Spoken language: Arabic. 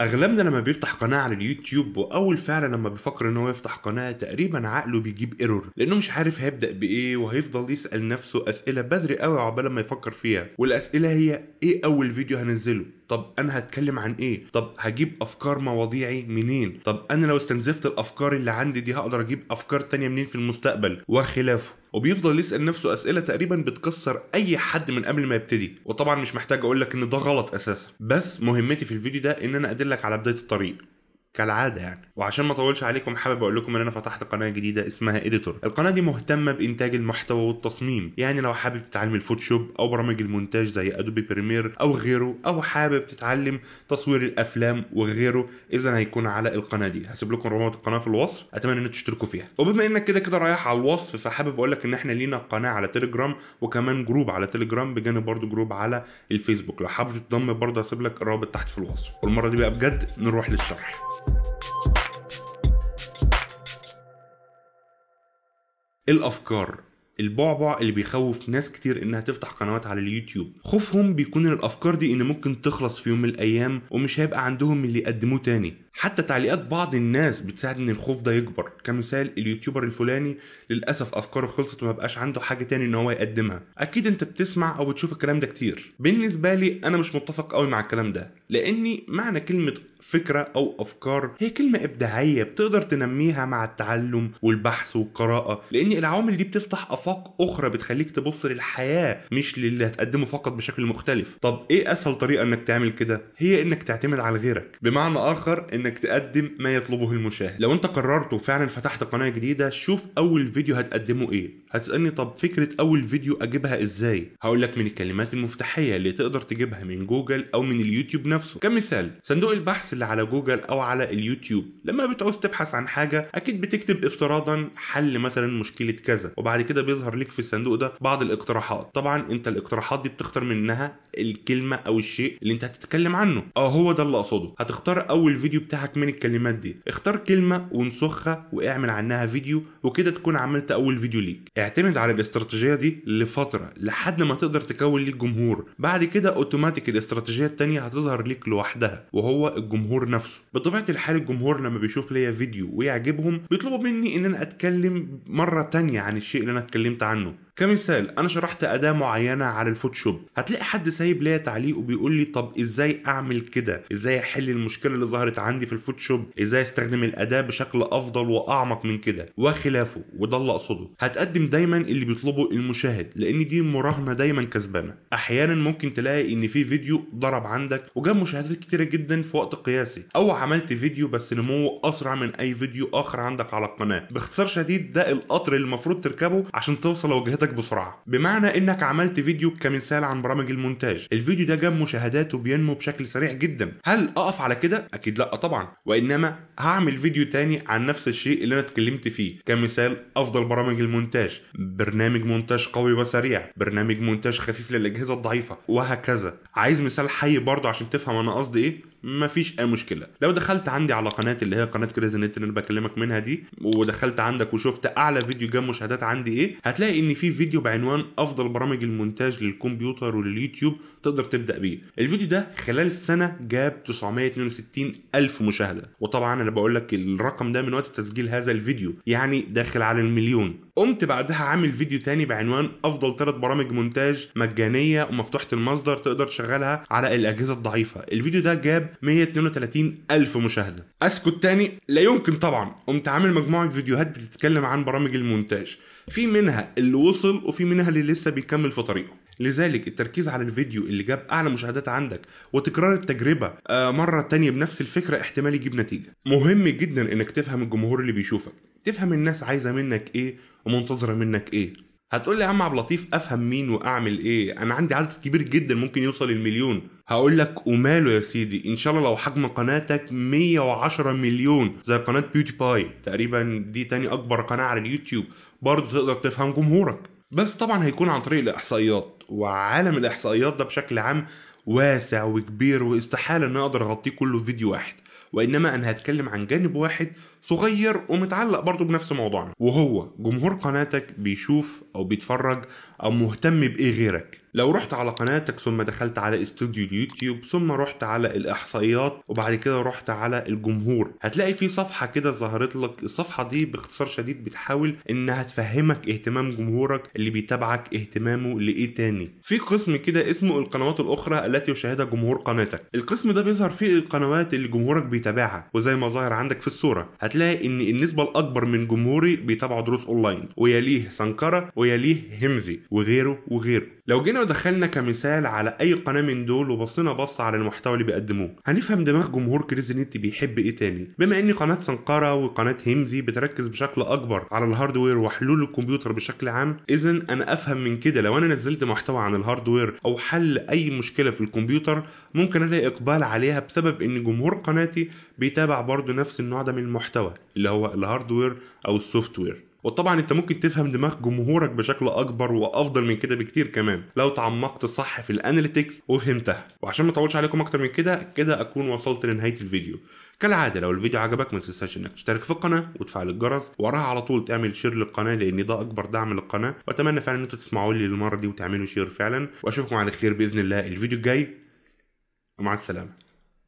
اغلبنا لما بيفتح قناه على اليوتيوب واول فعلا لما بيفكر ان هو يفتح قناه تقريبا عقله بيجيب ايرور لانه مش عارف هيبدا بايه وهيفضل يسال نفسه اسئله بدري قوي عقبال ما يفكر فيها والاسئله هي ايه اول فيديو هنزله طب انا هتكلم عن ايه طب هجيب افكار مواضيعي منين طب انا لو استنزفت الافكار اللي عندي دي هقدر اجيب افكار تانية منين في المستقبل وخلافه وبيفضل يسال نفسه اسئله تقريبا بتكسر اي حد من قبل ما يبتدي وطبعا مش محتاج اقول لك ان ده غلط اساسا بس مهمتي في الفيديو ده ان انا ادلك على بدايه الطريق كالعادة يعني وعشان ما اطولش عليكم حابب اقول لكم ان انا فتحت قناة جديدة اسمها اديتور القناة دي مهتمة بانتاج المحتوى والتصميم يعني لو حابب تتعلم الفوتوشوب او برامج المونتاج زي ادوبي بريمير او غيره او حابب تتعلم تصوير الافلام وغيره اذا هيكون على القناة دي هسيب لكم رابط القناة في الوصف اتمنى ان تشتركوا فيها وبما انك كده كده رايح على الوصف فحابب اقول لك ان احنا لينا قناة على تليجرام وكمان جروب على تليجرام بجانب برضه جروب على الفيسبوك لو حابب تتضم برضه هسيب لك الرابط تحت في الوصف والمرة دي بقى بجد نروح للشرح الافكار البعبع اللي بيخوف ناس كتير انها تفتح قنوات على اليوتيوب خوفهم بيكون الافكار دي ان ممكن تخلص في يوم من الايام ومش هيبقى عندهم اللي يقدموه تاني حتى تعليقات بعض الناس بتساعد ان الخوف ده يكبر كمثال اليوتيوبر الفلاني للاسف افكاره خلصت وما بقاش عنده حاجه تاني ان هو يقدمها اكيد انت بتسمع او بتشوف الكلام ده كتير بالنسبه لي انا مش متفق قوي مع الكلام ده لاني معنى كلمه فكرة أو أفكار هي كلمة إبداعية بتقدر تنميها مع التعلم والبحث والقراءة لأن العوامل دي بتفتح آفاق أخرى بتخليك تبص للحياة مش للي هتقدمه فقط بشكل مختلف طب إيه أسهل طريقة إنك تعمل كده؟ هي إنك تعتمد على غيرك بمعنى آخر انك تقدم ما يطلبه المشاهد لو انت قررت وفعلا فتحت قناه جديده شوف اول فيديو هتقدمه ايه هتسالني طب فكره اول فيديو اجيبها ازاي هقول لك من الكلمات المفتاحيه اللي تقدر تجيبها من جوجل او من اليوتيوب نفسه كمثال صندوق البحث اللي على جوجل او على اليوتيوب لما بتعوز تبحث عن حاجه اكيد بتكتب افتراضا حل مثلا مشكله كذا وبعد كده بيظهر لك في الصندوق ده بعض الاقتراحات طبعا انت الاقتراحات دي بتختار منها الكلمه او الشيء اللي انت هتتكلم عنه اه هو ده اللي اقصده هتختار اول فيديو بتاعك من الكلمات دي اختار كلمه وانسخها واعمل عنها فيديو وكده تكون عملت اول فيديو ليك اعتمد على الاستراتيجيه دي لفتره لحد ما تقدر تكون ليك جمهور بعد كده اوتوماتيك الاستراتيجيه التانية هتظهر ليك لوحدها وهو الجمهور نفسه بطبيعه الحال الجمهور لما بيشوف ليا فيديو ويعجبهم بيطلبوا مني ان انا اتكلم مره تانية عن الشيء اللي انا اتكلمت عنه كمثال انا شرحت اداه معينه على الفوتوشوب هتلاقي حد سايب ليا تعليق وبيقول لي طب ازاي اعمل كده ازاي احل المشكله اللي ظهرت عندي في الفوتوشوب ازاي استخدم الاداه بشكل افضل واعمق من كده وخلافه وده اللي اقصده هتقدم دايما اللي بيطلبه المشاهد لان دي مراهنه دايما كسبانه احيانا ممكن تلاقي ان في فيديو ضرب عندك وجاب مشاهدات كتيره جدا في وقت قياسي او عملت فيديو بس نموه اسرع من اي فيديو اخر عندك على القناه باختصار شديد ده القطر اللي المفروض تركبه عشان توصل لوجهتك منتج بسرعه بمعنى انك عملت فيديو كمثال عن برامج المونتاج الفيديو ده جاب مشاهدات وبينمو بشكل سريع جدا هل اقف على كده اكيد لا طبعا وانما هعمل فيديو تاني عن نفس الشيء اللي انا اتكلمت فيه كمثال افضل برامج المونتاج برنامج مونتاج قوي وسريع برنامج مونتاج خفيف للاجهزه الضعيفه وهكذا عايز مثال حي برضه عشان تفهم انا قصدي ايه مفيش اي مشكله لو دخلت عندي على قناتي اللي هي قناه كريزي نت اللي انا بكلمك منها دي ودخلت عندك وشفت اعلى فيديو جاب مشاهدات عندي ايه هتلاقي ان في فيديو بعنوان افضل برامج المونتاج للكمبيوتر ولليوتيوب تقدر تبدا بيه الفيديو ده خلال سنه جاب 962 الف مشاهده وطبعا انا بقول لك الرقم ده من وقت تسجيل هذا الفيديو يعني داخل على المليون قمت بعدها عامل فيديو تاني بعنوان افضل ثلاث برامج مونتاج مجانيه ومفتوحه المصدر تقدر تشغلها على الاجهزه الضعيفه الفيديو ده جاب 132 ألف مشاهدة أسكت تاني لا يمكن طبعا قمت عامل مجموعة فيديوهات بتتكلم عن برامج المونتاج في منها اللي وصل وفي منها اللي لسه بيكمل في طريقه لذلك التركيز على الفيديو اللي جاب اعلى مشاهدات عندك وتكرار التجربه آه، مره تانية بنفس الفكره احتمال يجيب نتيجه مهم جدا انك تفهم الجمهور اللي بيشوفك تفهم الناس عايزه منك ايه ومنتظره منك ايه هتقول لي يا عم عبد اللطيف افهم مين واعمل ايه انا عندي عدد كبير جدا ممكن يوصل المليون هقول لك وماله يا سيدي ان شاء الله لو حجم قناتك 110 مليون زي قناه بيوتي باي تقريبا دي تاني اكبر قناه على اليوتيوب برضه تقدر تفهم جمهورك بس طبعا هيكون عن طريق الاحصائيات وعالم الاحصائيات ده بشكل عام واسع وكبير واستحاله ان اقدر اغطيه كله في فيديو واحد وانما انا هتكلم عن جانب واحد صغير ومتعلق برضه بنفس موضوعنا وهو جمهور قناتك بيشوف او بيتفرج او مهتم بايه غيرك لو رحت على قناتك ثم دخلت على استوديو اليوتيوب ثم رحت على الاحصائيات وبعد كده رحت على الجمهور هتلاقي في صفحه كده ظهرت لك الصفحه دي باختصار شديد بتحاول انها تفهمك اهتمام جمهورك اللي بيتابعك اهتمامه لايه تاني في قسم كده اسمه القنوات الاخرى التي يشاهدها جمهور قناتك القسم ده بيظهر فيه القنوات اللي جمهورك بيتابعها وزي ما ظاهر عندك في الصوره هتلاقي ان النسبه الاكبر من جمهوري بيتابعوا دروس اونلاين ويليه سانكارا ويليه همزي وغيره وغيره لو جينا ودخلنا كمثال على اي قناه من دول وبصينا بص على المحتوى اللي بيقدموه هنفهم دماغ جمهور نت بيحب ايه تاني بما ان قناه سانكارا وقناه همزي بتركز بشكل اكبر على الهاردوير وحلول الكمبيوتر بشكل عام اذا انا افهم من كده لو انا نزلت محتوى عن الهاردوير او حل اي مشكله في الكمبيوتر ممكن الاقي اقبال عليها بسبب ان جمهور قناتي بيتابع برضه نفس النوع ده من المحتوى المحتوى اللي هو الهاردوير او السوفت وير وطبعا انت ممكن تفهم دماغ جمهورك بشكل اكبر وافضل من كده بكتير كمان لو تعمقت صح في الاناليتكس وفهمتها وعشان ما اطولش عليكم اكتر من كده كده اكون وصلت لنهايه الفيديو كالعاده لو الفيديو عجبك ما تنساش انك تشترك في القناه وتفعل الجرس وراها على طول تعمل شير للقناه لان ده اكبر دعم للقناه واتمنى فعلا ان انتوا تسمعوا لي المره دي وتعملوا شير فعلا واشوفكم على خير باذن الله الفيديو الجاي ومع السلامه